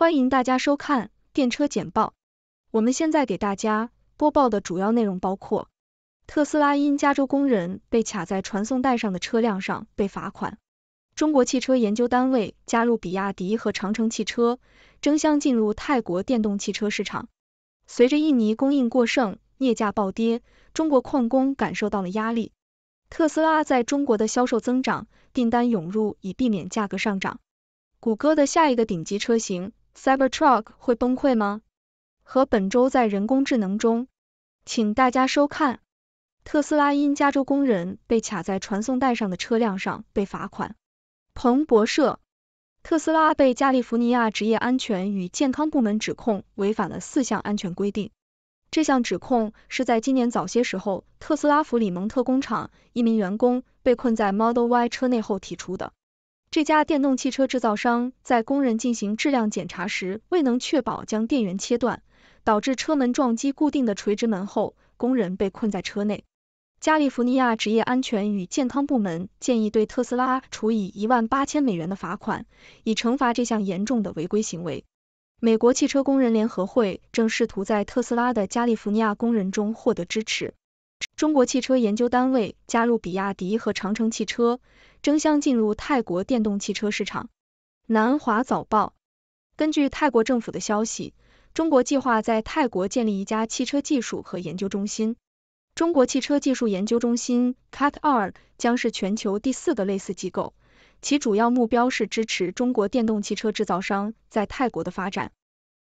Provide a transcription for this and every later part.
欢迎大家收看电车简报。我们现在给大家播报的主要内容包括：特斯拉因加州工人被卡在传送带上的车辆上被罚款；中国汽车研究单位加入比亚迪和长城汽车，争相进入泰国电动汽车市场。随着印尼供应过剩，镍价暴跌，中国矿工感受到了压力。特斯拉在中国的销售增长，订单涌入，以避免价格上涨。谷歌的下一个顶级车型。Cybertruck 会崩溃吗？和本周在人工智能中，请大家收看。特斯拉因加州工人被卡在传送带上的车辆上被罚款。彭博社，特斯拉被加利福尼亚职业安全与健康部门指控违反了四项安全规定。这项指控是在今年早些时候，特斯拉弗里蒙特工厂一名员工被困在 Model Y 车内后提出的。这家电动汽车制造商在工人进行质量检查时未能确保将电源切断，导致车门撞击固定的垂直门后，工人被困在车内。加利福尼亚职业安全与健康部门建议对特斯拉处以一万八千美元的罚款，以惩罚这项严重的违规行为。美国汽车工人联合会正试图在特斯拉的加利福尼亚工人中获得支持。中国汽车研究单位加入比亚迪和长城汽车。争相进入泰国电动汽车市场。南华早报根据泰国政府的消息，中国计划在泰国建立一家汽车技术和研究中心。中国汽车技术研究中心 （CATR） 将是全球第四个类似机构，其主要目标是支持中国电动汽车制造商在泰国的发展。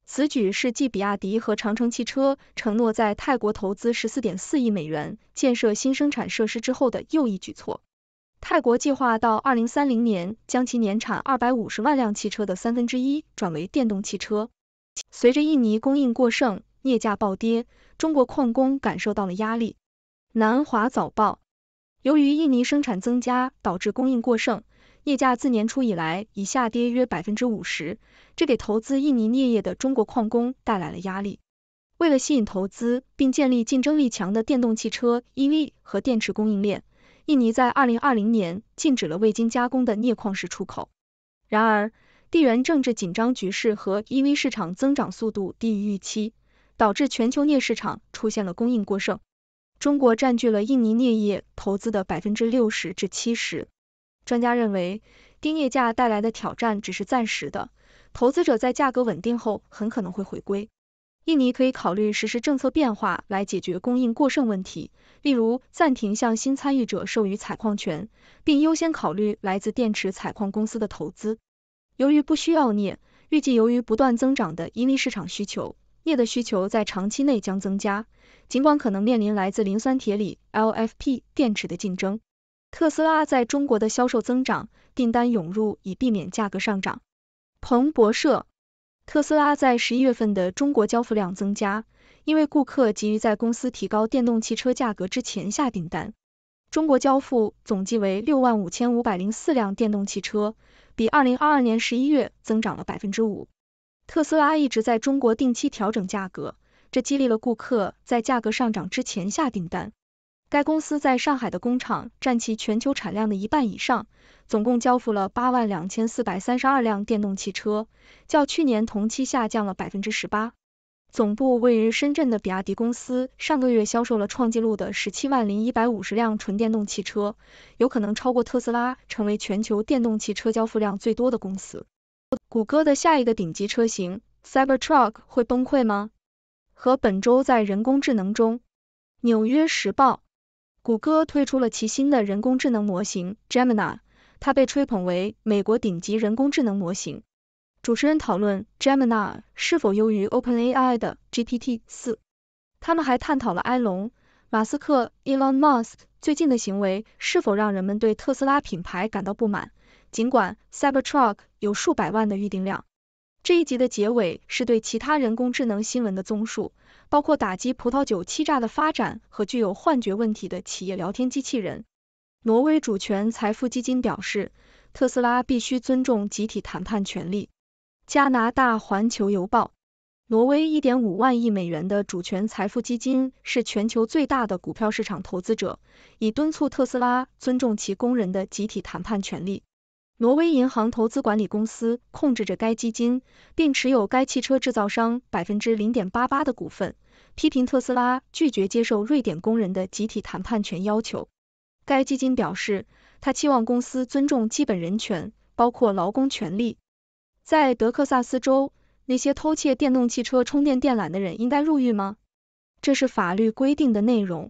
此举是继比亚迪和长城汽车承诺在泰国投资十四点四亿美元建设新生产设施之后的又一举措。泰国计划到二零三零年将其年产二百五十万辆汽车的三分之一转为电动汽车。随着印尼供应过剩，镍价暴跌，中国矿工感受到了压力。南华早报：由于印尼生产增加导致供应过剩，镍价自年初以来已下跌约百分之五十，这给投资印尼镍业的中国矿工带来了压力。为了吸引投资并建立竞争力强的电动汽车 （EV） 和电池供应链。印尼在二零二零年禁止了未经加工的镍矿石出口。然而，地缘政治紧张局势和 EV 市场增长速度低于预期，导致全球镍市场出现了供应过剩。中国占据了印尼镍业投资的百分之六十至七十。专家认为，低镍价带来的挑战只是暂时的，投资者在价格稳定后很可能会回归。印尼可以考虑实施政策变化来解决供应过剩问题，例如暂停向新参与者授予采矿权，并优先考虑来自电池采矿公司的投资。由于不需要镍，预计由于不断增长的印尼市场需求，镍的需求在长期内将增加，尽管可能面临来自磷酸铁锂 （LFP） 电池的竞争。特斯拉在中国的销售增长，订单涌入，以避免价格上涨。彭博社。特斯拉在十一月份的中国交付量增加，因为顾客急于在公司提高电动汽车价格之前下订单。中国交付总计为六万五千五百零四辆电动汽车，比二零二二年十一月增长了百分之五。特斯拉一直在中国定期调整价格，这激励了顾客在价格上涨之前下订单。该公司在上海的工厂占其全球产量的一半以上，总共交付了八万两千四百三十二辆电动汽车，较去年同期下降了百分之十八。总部位于深圳的比亚迪公司上个月销售了创纪录的十七万零一百五十辆纯电动汽车，有可能超过特斯拉成为全球电动汽车交付量最多的公司。谷歌的下一个顶级车型 Cybertruck 会崩溃吗？和本周在人工智能中，《纽约时报》。谷歌推出了其新的人工智能模型 Gemini，它被吹捧为美国顶级人工智能模型。主持人讨论 Gemini 是否优于 OpenAI 的 GPT-4。他们还探讨了埃隆·马斯克 （Elon Musk） 最近的行为是否让人们对特斯拉品牌感到不满，尽管 Cybertruck 有数百万的预订量。这一集的结尾是对其他人工智能新闻的综述，包括打击葡萄酒欺诈的发展和具有幻觉问题的企业聊天机器人。挪威主权财富基金表示，特斯拉必须尊重集体谈判权利。加拿大环球邮报，挪威一点五万亿美元的主权财富基金是全球最大的股票市场投资者，以敦促特斯拉尊重其工人的集体谈判权利。挪威银行投资管理公司控制着该基金，并持有该汽车制造商百分之零点八八的股份。批评特斯拉拒绝接受瑞典工人的集体谈判权要求。该基金表示，他期望公司尊重基本人权，包括劳工权利。在德克萨斯州，那些偷窃电动汽车充电电缆的人应该入狱吗？这是法律规定的内容。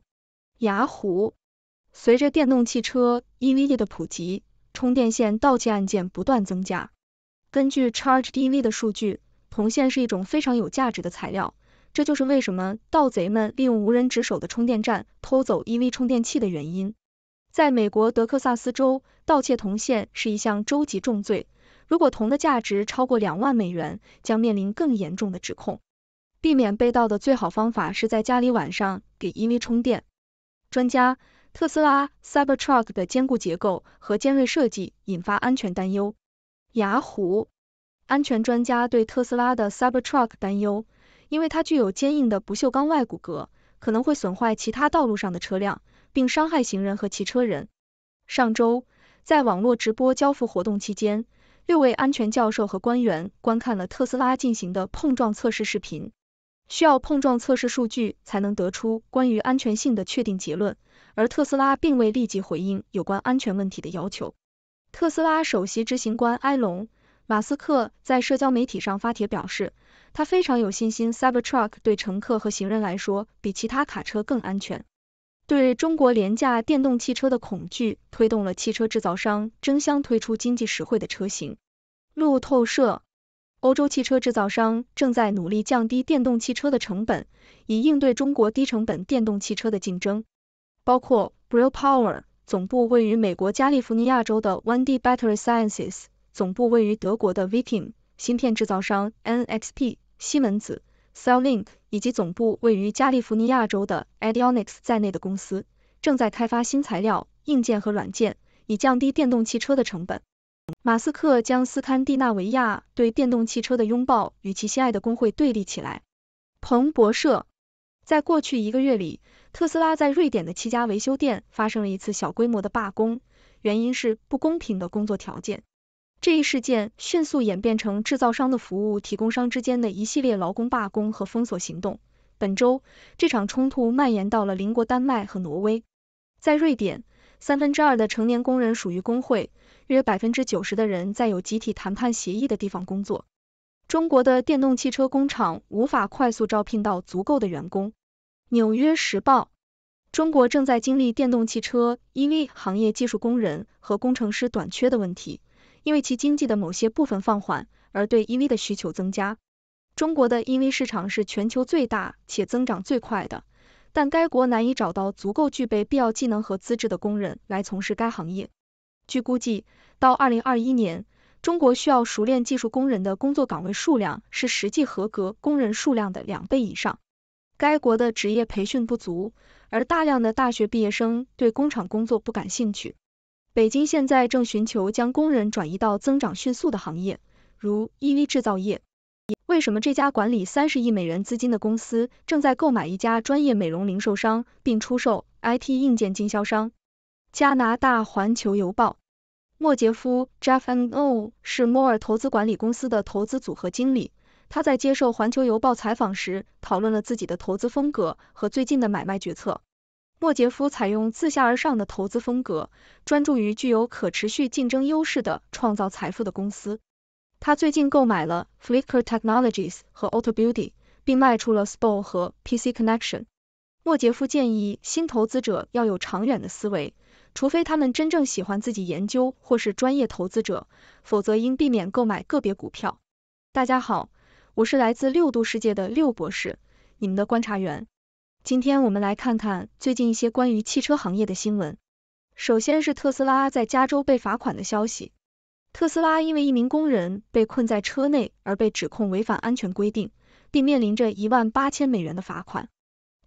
雅虎，随着电动汽车 EV 的普及。充电线盗窃案件不断增加。根据 Charge EV 的数据，铜线是一种非常有价值的材料，这就是为什么盗贼们利用无人值守的充电站偷走 EV 充电器的原因。在美国德克萨斯州，盗窃铜线是一项州级重罪，如果铜的价值超过两万美元，将面临更严重的指控。避免被盗的最好方法是在家里晚上给 EV 充电。专家。特斯拉 Cybertruck 的坚固结构和尖锐设计引发安全担忧。雅虎安全专家对特斯拉的 Cybertruck 担忧，因为它具有坚硬的不锈钢外骨骼，可能会损坏其他道路上的车辆，并伤害行人和骑车人。上周，在网络直播交付活动期间，六位安全教授和官员观看了特斯拉进行的碰撞测试视频。需要碰撞测试数据才能得出关于安全性的确定结论，而特斯拉并未立即回应有关安全问题的要求。特斯拉首席执行官埃隆·马斯克在社交媒体上发帖表示，他非常有信心 Cybertruck 对乘客和行人来说比其他卡车更安全。对中国廉价电动汽车的恐惧推动了汽车制造商争相推出经济实惠的车型。路透社。欧洲汽车制造商正在努力降低电动汽车的成本，以应对中国低成本电动汽车的竞争。包括 b r i l l p o w e r 总部位于美国加利福尼亚州的 One D Battery Sciences，总部位于德国的 v i t i n 芯片制造商 NXP，西门子 Cellink 以及总部位于加利福尼亚州的 Adionics 在内的公司，正在开发新材料、硬件和软件，以降低电动汽车的成本。马斯克将斯堪的纳维亚对电动汽车的拥抱与其心爱的工会对立起来。彭博社。在过去一个月里，特斯拉在瑞典的七家维修店发生了一次小规模的罢工，原因是不公平的工作条件。这一事件迅速演变成制造商的服务提供商之间的一系列劳工罢工和封锁行动。本周，这场冲突蔓延到了邻国丹麦和挪威。在瑞典，三分之二的成年工人属于工会。约百分之九十的人在有集体谈判协议的地方工作。中国的电动汽车工厂无法快速招聘到足够的员工。纽约时报：中国正在经历电动汽车 （EV） 行业技术工人和工程师短缺的问题，因为其经济的某些部分放缓而对 EV 的需求增加。中国的 EV 市场是全球最大且增长最快的，但该国难以找到足够具备必要技能和资质的工人来从事该行业。据估计，到二零二一年，中国需要熟练技术工人的工作岗位数量是实际合格工人数量的两倍以上。该国的职业培训不足，而大量的大学毕业生对工厂工作不感兴趣。北京现在正寻求将工人转移到增长迅速的行业，如 EV 制造业。为什么这家管理三十亿美元资金的公司正在购买一家专业美容零售商，并出售 IT 硬件经销商？加拿大《环球邮报》，莫杰夫 （Jeff n Mo） 是摩尔投资管理公司的投资组合经理。他在接受《环球邮报》采访时，讨论了自己的投资风格和最近的买卖决策。莫杰夫采用自下而上的投资风格，专注于具有可持续竞争优势的创造财富的公司。他最近购买了 Flickr Technologies 和 Auto Beauty，并卖出了 s p o o 和 PC Connection。莫杰夫建议新投资者要有长远的思维。除非他们真正喜欢自己研究或是专业投资者，否则应避免购买个别股票。大家好，我是来自六度世界的六博士，你们的观察员。今天我们来看看最近一些关于汽车行业的新闻。首先是特斯拉在加州被罚款的消息。特斯拉因为一名工人被困在车内而被指控违反安全规定，并面临着一万八千美元的罚款。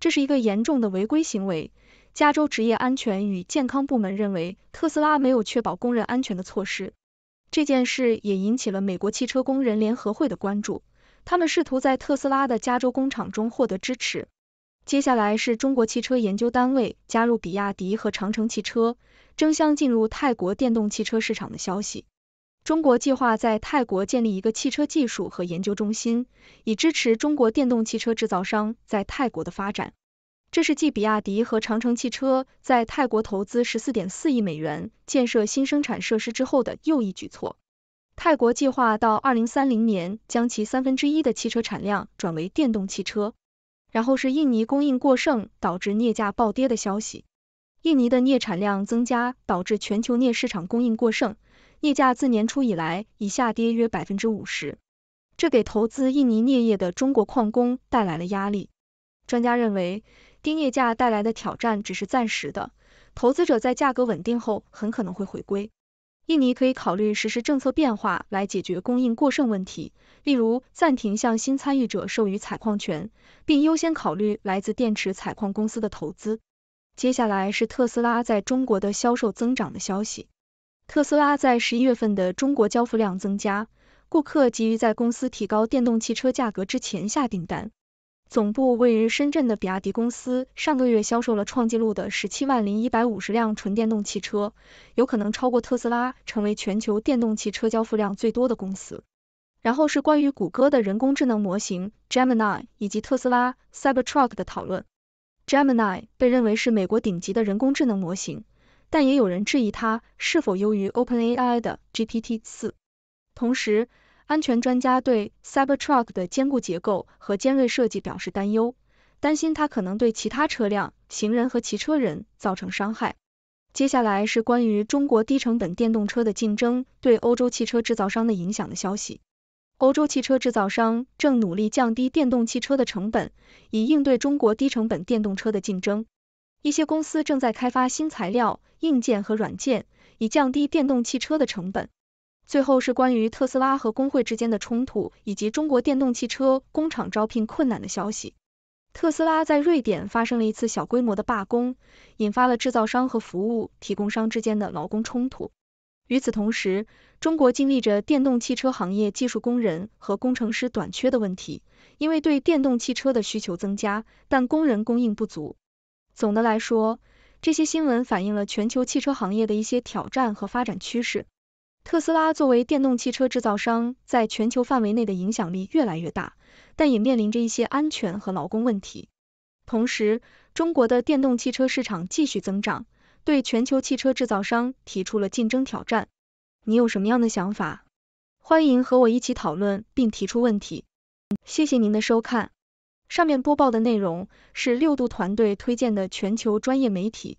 这是一个严重的违规行为。加州职业安全与健康部门认为特斯拉没有确保工人安全的措施，这件事也引起了美国汽车工人联合会的关注，他们试图在特斯拉的加州工厂中获得支持。接下来是中国汽车研究单位加入比亚迪和长城汽车，争相进入泰国电动汽车市场的消息。中国计划在泰国建立一个汽车技术和研究中心，以支持中国电动汽车制造商在泰国的发展。这是继比亚迪和长城汽车在泰国投资十四点四亿美元建设新生产设施之后的又一举措。泰国计划到二零三零年将其三分之一的汽车产量转为电动汽车。然后是印尼供应过剩导致镍价暴跌的消息。印尼的镍产量增加导致全球镍市场供应过剩，镍价自年初以来已下跌约百分之五十，这给投资印尼镍业的中国矿工带来了压力。专家认为。丁业价带来的挑战只是暂时的，投资者在价格稳定后很可能会回归。印尼可以考虑实施政策变化来解决供应过剩问题，例如暂停向新参与者授予采矿权，并优先考虑来自电池采矿公司的投资。接下来是特斯拉在中国的销售增长的消息。特斯拉在十一月份的中国交付量增加，顾客急于在公司提高电动汽车价格之前下订单。总部位于深圳的比亚迪公司，上个月销售了创纪录的十七万零一百五十辆纯电动汽车，有可能超过特斯拉，成为全球电动汽车交付量最多的公司。然后是关于谷歌的人工智能模型 Gemini 以及特斯拉 Cybertruck 的讨论。Gemini 被认为是美国顶级的人工智能模型，但也有人质疑它是否优于 OpenAI 的 GPT 四。同时，安全专家对 Cybertruck 的坚固结构和尖锐设计表示担忧，担心它可能对其他车辆、行人和骑车人造成伤害。接下来是关于中国低成本电动车的竞争对欧洲汽车制造商的影响的消息。欧洲汽车制造商正努力降低电动汽车的成本，以应对中国低成本电动车的竞争。一些公司正在开发新材料、硬件和软件，以降低电动汽车的成本。最后是关于特斯拉和工会之间的冲突，以及中国电动汽车工厂招聘困难的消息。特斯拉在瑞典发生了一次小规模的罢工，引发了制造商和服务提供商之间的劳工冲突。与此同时，中国经历着电动汽车行业技术工人和工程师短缺的问题，因为对电动汽车的需求增加，但工人供应不足。总的来说，这些新闻反映了全球汽车行业的一些挑战和发展趋势。特斯拉作为电动汽车制造商，在全球范围内的影响力越来越大，但也面临着一些安全和劳工问题。同时，中国的电动汽车市场继续增长，对全球汽车制造商提出了竞争挑战。你有什么样的想法？欢迎和我一起讨论并提出问题。谢谢您的收看，上面播报的内容是六度团队推荐的全球专业媒体。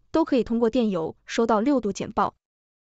都可以通过电邮收到六度简报。